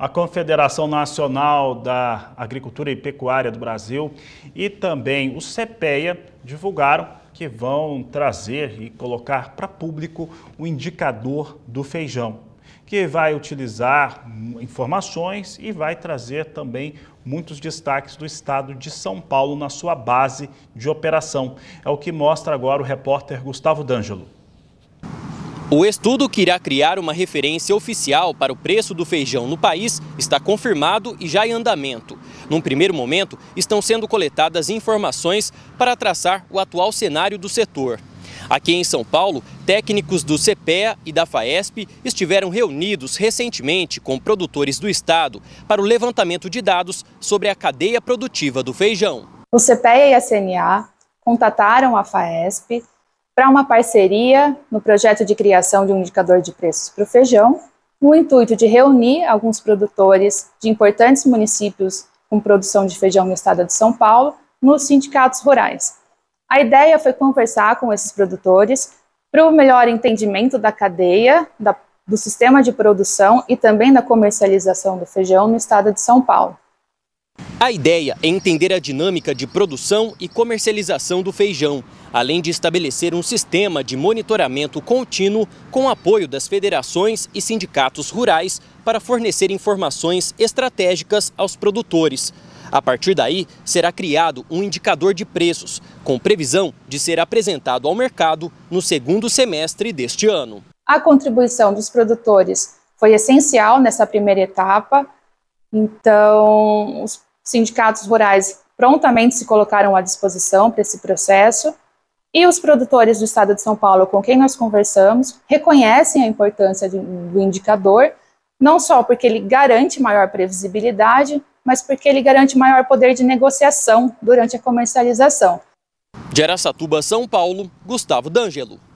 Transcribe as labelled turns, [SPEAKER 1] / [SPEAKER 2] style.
[SPEAKER 1] a Confederação Nacional da Agricultura e Pecuária do Brasil e também o Cepea divulgaram que vão trazer e colocar para público o indicador do feijão, que vai utilizar informações e vai trazer também muitos destaques do estado de São Paulo na sua base de operação. É o que mostra agora o repórter Gustavo D'Angelo.
[SPEAKER 2] O estudo que irá criar
[SPEAKER 1] uma referência
[SPEAKER 2] oficial para o preço do feijão no país está confirmado e já em andamento. Num primeiro momento, estão sendo coletadas informações para traçar o atual cenário do setor. Aqui em São Paulo, técnicos do CPEA e da FAESP estiveram reunidos recentemente com produtores do estado para o levantamento de dados sobre a cadeia produtiva do feijão.
[SPEAKER 3] O CPEA e a CNA contataram a FAESP para uma parceria no projeto de criação de um indicador de preços para o feijão, no intuito de reunir alguns produtores de importantes municípios com produção de feijão no estado de São Paulo nos sindicatos rurais. A ideia foi conversar com esses produtores para o melhor entendimento da cadeia, da, do sistema de produção e também da comercialização do feijão no estado de São Paulo.
[SPEAKER 2] A ideia é entender a dinâmica de produção e comercialização do feijão, além de estabelecer um sistema de monitoramento contínuo com apoio das federações e sindicatos rurais para fornecer informações estratégicas aos produtores. A partir daí, será criado um indicador de preços, com previsão de ser apresentado ao mercado no segundo semestre deste ano.
[SPEAKER 3] A contribuição dos produtores foi essencial nessa primeira etapa. Então, os sindicatos rurais prontamente se colocaram à disposição para esse processo e os produtores do estado de São Paulo com quem nós conversamos reconhecem a importância de, do indicador, não só porque ele garante maior previsibilidade, mas porque ele garante maior poder de negociação durante a comercialização.
[SPEAKER 2] De Aracatuba, São Paulo, Gustavo D'Angelo.